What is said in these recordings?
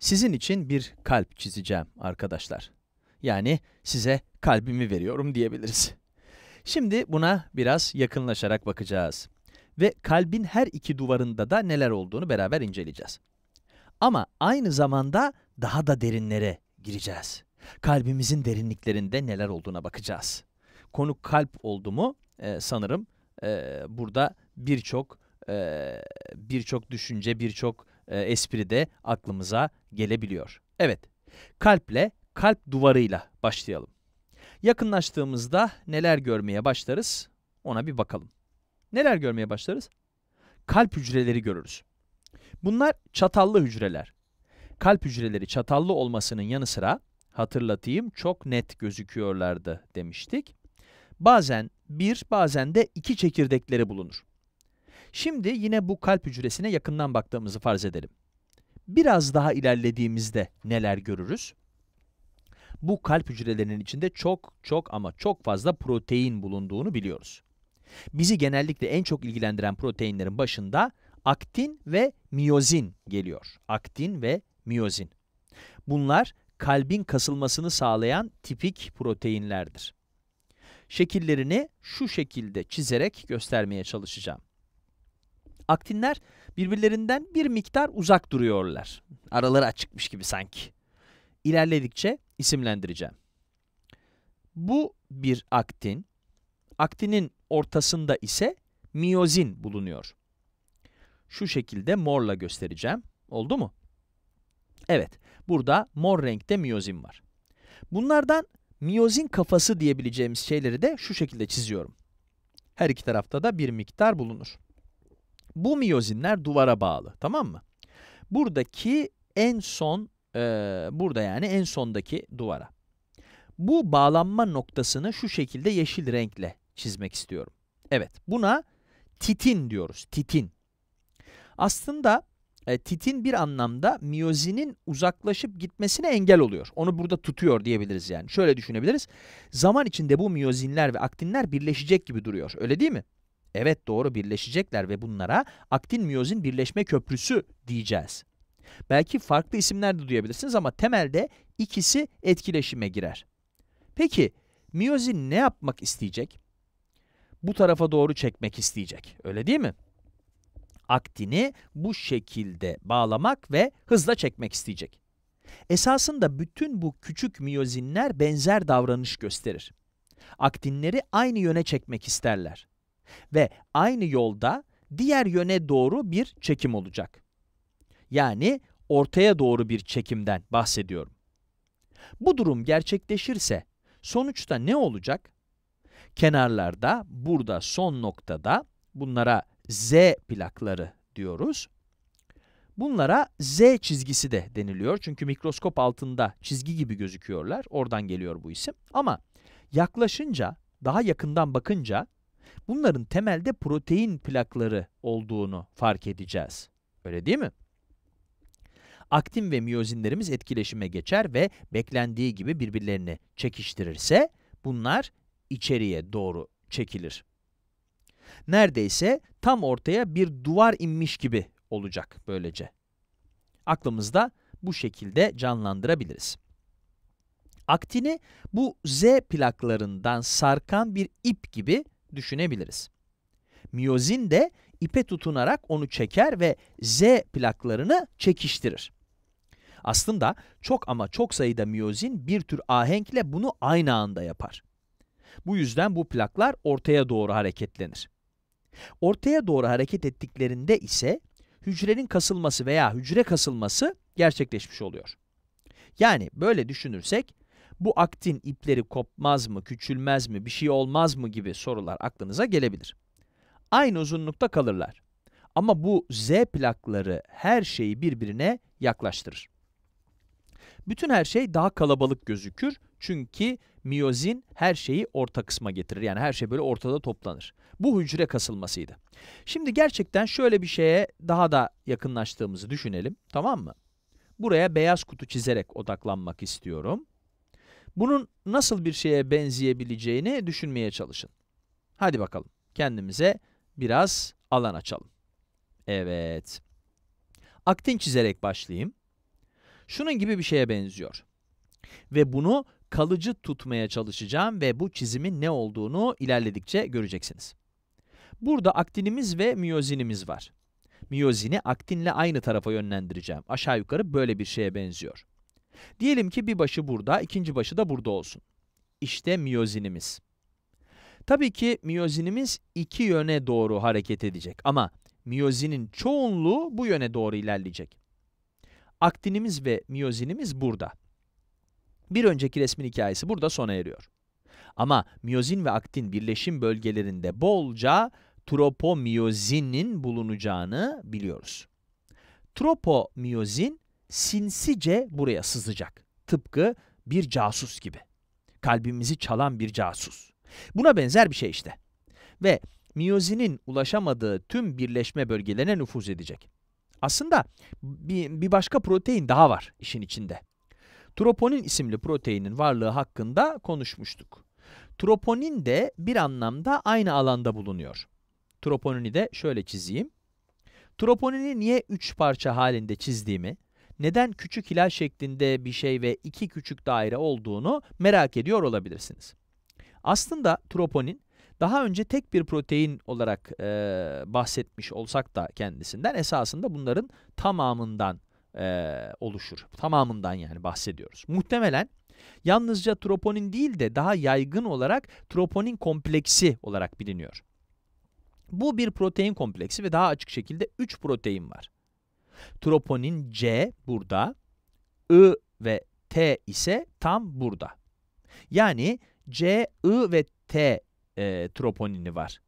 sizin için bir kalp çizeceğim arkadaşlar. Yani size kalbimi veriyorum diyebiliriz. Şimdi buna biraz yakınlaşarak bakacağız. Ve kalbin her iki duvarında da neler olduğunu beraber inceleyeceğiz. Ama aynı zamanda daha da derinlere gireceğiz. Kalbimizin derinliklerinde neler olduğuna bakacağız. Konu kalp oldu mu e, sanırım e, burada birçok e, birçok düşünce, birçok e, espri de aklımıza gelebiliyor. Evet, kalple, kalp duvarıyla başlayalım. Yakınlaştığımızda neler görmeye başlarız? Ona bir bakalım. Neler görmeye başlarız? Kalp hücreleri görürüz. Bunlar çatallı hücreler. Kalp hücreleri çatallı olmasının yanı sıra hatırlatayım çok net gözüküyorlardı demiştik. Bazen bir bazen de iki çekirdekleri bulunur. Şimdi yine bu kalp hücresine yakından baktığımızı farz edelim. Biraz daha ilerlediğimizde neler görürüz? Bu kalp hücrelerinin içinde çok çok ama çok fazla protein bulunduğunu biliyoruz. Bizi genellikle en çok ilgilendiren proteinlerin başında aktin ve miyozin geliyor. Aktin ve miyozin. Bunlar kalbin kasılmasını sağlayan tipik proteinlerdir. Şekillerini şu şekilde çizerek göstermeye çalışacağım. Aktinler birbirlerinden bir miktar uzak duruyorlar. Araları açıkmış gibi sanki. İlerledikçe isimlendireceğim. Bu bir aktin. Aktinin ortasında ise miyozin bulunuyor. Şu şekilde morla göstereceğim. Oldu mu? Evet, burada mor renkte miyozin var. Bunlardan miyozin kafası diyebileceğimiz şeyleri de şu şekilde çiziyorum. Her iki tarafta da bir miktar bulunur. Bu miyozinler duvara bağlı tamam mı? Buradaki en son e, burada yani en sondaki duvara. Bu bağlanma noktasını şu şekilde yeşil renkle çizmek istiyorum. Evet buna titin diyoruz. Titin. Aslında e, titin bir anlamda miyozinin uzaklaşıp gitmesine engel oluyor. Onu burada tutuyor diyebiliriz yani. Şöyle düşünebiliriz. Zaman içinde bu miyozinler ve aktinler birleşecek gibi duruyor. Öyle değil mi? Evet doğru birleşecekler ve bunlara aktin miyozin birleşme köprüsü diyeceğiz. Belki farklı isimler de duyabilirsiniz ama temelde ikisi etkileşime girer. Peki miyozin ne yapmak isteyecek? Bu tarafa doğru çekmek isteyecek. Öyle değil mi? Aktini bu şekilde bağlamak ve hızla çekmek isteyecek. Esasında bütün bu küçük miyozinler benzer davranış gösterir. Aktinleri aynı yöne çekmek isterler. Ve aynı yolda diğer yöne doğru bir çekim olacak. Yani ortaya doğru bir çekimden bahsediyorum. Bu durum gerçekleşirse sonuçta ne olacak? Kenarlarda, burada son noktada, bunlara z plakları diyoruz. Bunlara z çizgisi de deniliyor çünkü mikroskop altında çizgi gibi gözüküyorlar. Oradan geliyor bu isim. Ama yaklaşınca, daha yakından bakınca bunların temelde protein plakları olduğunu fark edeceğiz. Öyle değil mi? Aktin ve miyozinlerimiz etkileşime geçer ve beklendiği gibi birbirlerini çekiştirirse bunlar içeriye doğru çekilir. Neredeyse tam ortaya bir duvar inmiş gibi olacak böylece. Aklımızda bu şekilde canlandırabiliriz. Aktini bu Z plaklarından sarkan bir ip gibi düşünebiliriz. Miyozin de ipe tutunarak onu çeker ve Z plaklarını çekiştirir. Aslında çok ama çok sayıda miyozin bir tür ahenkle bunu aynı anda yapar. Bu yüzden bu plaklar ortaya doğru hareketlenir. Ortaya doğru hareket ettiklerinde ise hücrenin kasılması veya hücre kasılması gerçekleşmiş oluyor. Yani böyle düşünürsek bu aktin ipleri kopmaz mı, küçülmez mi, bir şey olmaz mı gibi sorular aklınıza gelebilir. Aynı uzunlukta kalırlar. Ama bu Z plakları her şeyi birbirine yaklaştırır. Bütün her şey daha kalabalık gözükür çünkü miyozin her şeyi orta kısma getirir. Yani her şey böyle ortada toplanır. Bu hücre kasılmasıydı. Şimdi gerçekten şöyle bir şeye daha da yakınlaştığımızı düşünelim. Tamam mı? Buraya beyaz kutu çizerek odaklanmak istiyorum. Bunun nasıl bir şeye benzeyebileceğini düşünmeye çalışın. Hadi bakalım kendimize biraz alan açalım. Evet. Aktin çizerek başlayayım. Şunun gibi bir şeye benziyor. Ve bunu kalıcı tutmaya çalışacağım ve bu çizimin ne olduğunu ilerledikçe göreceksiniz. Burada aktinimiz ve miyozinimiz var. Miyozini aktinle aynı tarafa yönlendireceğim. Aşağı yukarı böyle bir şeye benziyor. Diyelim ki bir başı burada, ikinci başı da burada olsun. İşte miyozinimiz. Tabii ki miyozinimiz iki yöne doğru hareket edecek ama miyozinin çoğunluğu bu yöne doğru ilerleyecek. Aktinimiz ve miyozinimiz burada. Bir önceki resmin hikayesi burada sona eriyor. Ama miyozin ve aktin birleşim bölgelerinde bolca tropomiyozinin bulunacağını biliyoruz. Tropomiyozin sinsice buraya sızacak. Tıpkı bir casus gibi. Kalbimizi çalan bir casus. Buna benzer bir şey işte. Ve miyozinin ulaşamadığı tüm birleşme bölgelerine nüfuz edecek. Aslında bir, bir başka protein daha var işin içinde. Troponin isimli proteinin varlığı hakkında konuşmuştuk. Troponin de bir anlamda aynı alanda bulunuyor. Troponini de şöyle çizeyim. Troponini niye üç parça halinde çizdiğimi neden küçük hilal şeklinde bir şey ve iki küçük daire olduğunu merak ediyor olabilirsiniz. Aslında troponin daha önce tek bir protein olarak e, bahsetmiş olsak da kendisinden esasında bunların tamamından e, oluşur. Tamamından yani bahsediyoruz. Muhtemelen yalnızca troponin değil de daha yaygın olarak troponin kompleksi olarak biliniyor. Bu bir protein kompleksi ve daha açık şekilde 3 protein var. Troponin C burada, I ve T ise tam burada. Yani C, I ve T e, troponini var.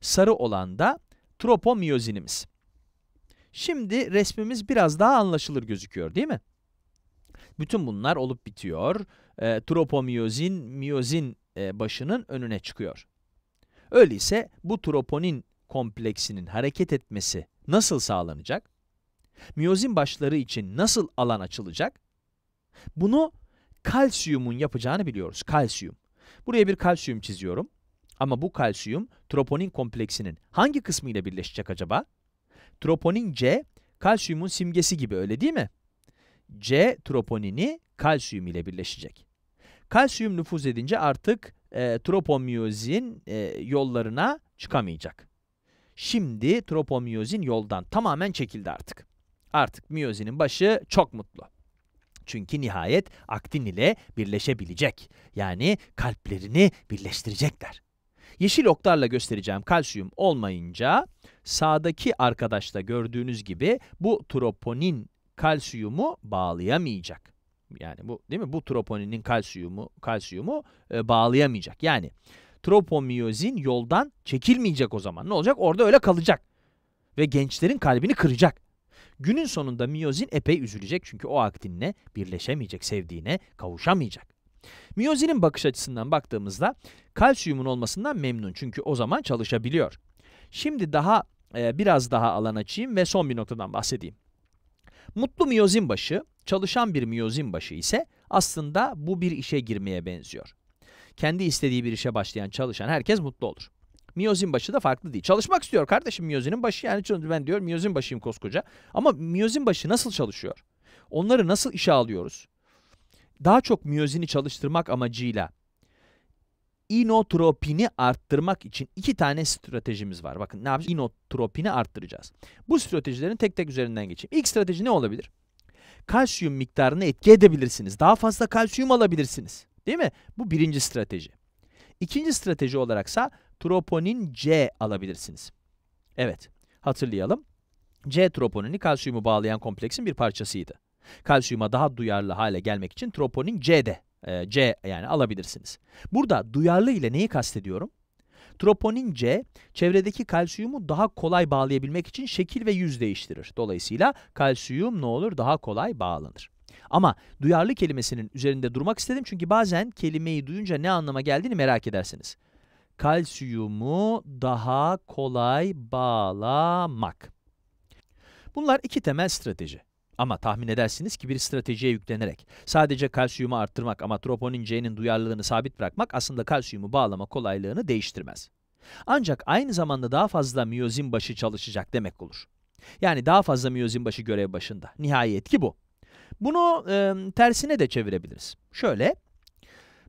Sarı olan da tropomiyozinimiz. Şimdi resmimiz biraz daha anlaşılır gözüküyor değil mi? Bütün bunlar olup bitiyor. E, tropomiyozin, miyozin e, başının önüne çıkıyor. Öyleyse bu troponin kompleksinin hareket etmesi nasıl sağlanacak? miyozin başları için nasıl alan açılacak? Bunu kalsiyumun yapacağını biliyoruz. Kalsiyum. Buraya bir kalsiyum çiziyorum. Ama bu kalsiyum troponin kompleksinin hangi kısmı ile birleşecek acaba? Troponin C, kalsiyumun simgesi gibi öyle değil mi? C troponini kalsiyum ile birleşecek. Kalsiyum nüfuz edince artık e, tropomiyozin e, yollarına çıkamayacak. Şimdi tropomiyozin yoldan tamamen çekildi artık. Artık Miyozi'nin başı çok mutlu. Çünkü nihayet aktin ile birleşebilecek. Yani kalplerini birleştirecekler. Yeşil oklarla göstereceğim kalsiyum olmayınca sağdaki arkadaşta gördüğünüz gibi bu troponin kalsiyumu bağlayamayacak. Yani bu değil mi? Bu troponinin kalsiyumu kalsiyumu e, bağlayamayacak. Yani tropomiyozin yoldan çekilmeyecek o zaman. Ne olacak? Orada öyle kalacak. Ve gençlerin kalbini kıracak. Günün sonunda miyozin epey üzülecek çünkü o aktinle birleşemeyecek, sevdiğine kavuşamayacak. Miyozinin bakış açısından baktığımızda kalsiyumun olmasından memnun çünkü o zaman çalışabiliyor. Şimdi daha e, biraz daha alan açayım ve son bir noktadan bahsedeyim. Mutlu miyozin başı, çalışan bir miyozin başı ise aslında bu bir işe girmeye benziyor. Kendi istediği bir işe başlayan çalışan herkes mutlu olur. Miyozin başı da farklı değil. Çalışmak istiyor kardeşim Miyozin'in başı. Yani ben diyorum Miyozin başıyım koskoca. Ama Miyozin başı nasıl çalışıyor? Onları nasıl işe alıyoruz? Daha çok miyozini çalıştırmak amacıyla inotropini arttırmak için iki tane stratejimiz var. Bakın ne yapacağız? Inotropini arttıracağız. Bu stratejilerin tek tek üzerinden geçeyim. İlk strateji ne olabilir? Kalsiyum miktarını etki edebilirsiniz. Daha fazla kalsiyum alabilirsiniz. Değil mi? Bu birinci strateji. İkinci strateji olaraksa troponin C alabilirsiniz. Evet, hatırlayalım. C troponini kalsiyumu bağlayan kompleksin bir parçasıydı. Kalsiyuma daha duyarlı hale gelmek için troponin C'de, e, C yani alabilirsiniz. Burada duyarlı ile neyi kastediyorum? Troponin C, çevredeki kalsiyumu daha kolay bağlayabilmek için şekil ve yüz değiştirir. Dolayısıyla kalsiyum ne olur? Daha kolay bağlanır. Ama duyarlı kelimesinin üzerinde durmak istedim çünkü bazen kelimeyi duyunca ne anlama geldiğini merak edersiniz kalsiyumu daha kolay bağlamak. Bunlar iki temel strateji. Ama tahmin edersiniz ki bir stratejiye yüklenerek sadece kalsiyumu arttırmak ama troponin C'nin duyarlılığını sabit bırakmak aslında kalsiyumu bağlama kolaylığını değiştirmez. Ancak aynı zamanda daha fazla miyozin başı çalışacak demek olur. Yani daha fazla miyozin başı görev başında. Nihayet ki bu. Bunu e, tersine de çevirebiliriz. Şöyle,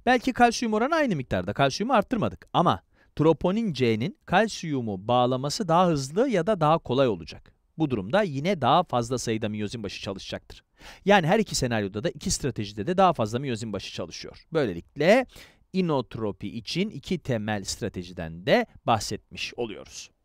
Belki kalsiyum oranı aynı miktarda. Kalsiyumu arttırmadık ama troponin C'nin kalsiyumu bağlaması daha hızlı ya da daha kolay olacak. Bu durumda yine daha fazla sayıda miyozin başı çalışacaktır. Yani her iki senaryoda da iki stratejide de daha fazla miyozin başı çalışıyor. Böylelikle inotropi için iki temel stratejiden de bahsetmiş oluyoruz.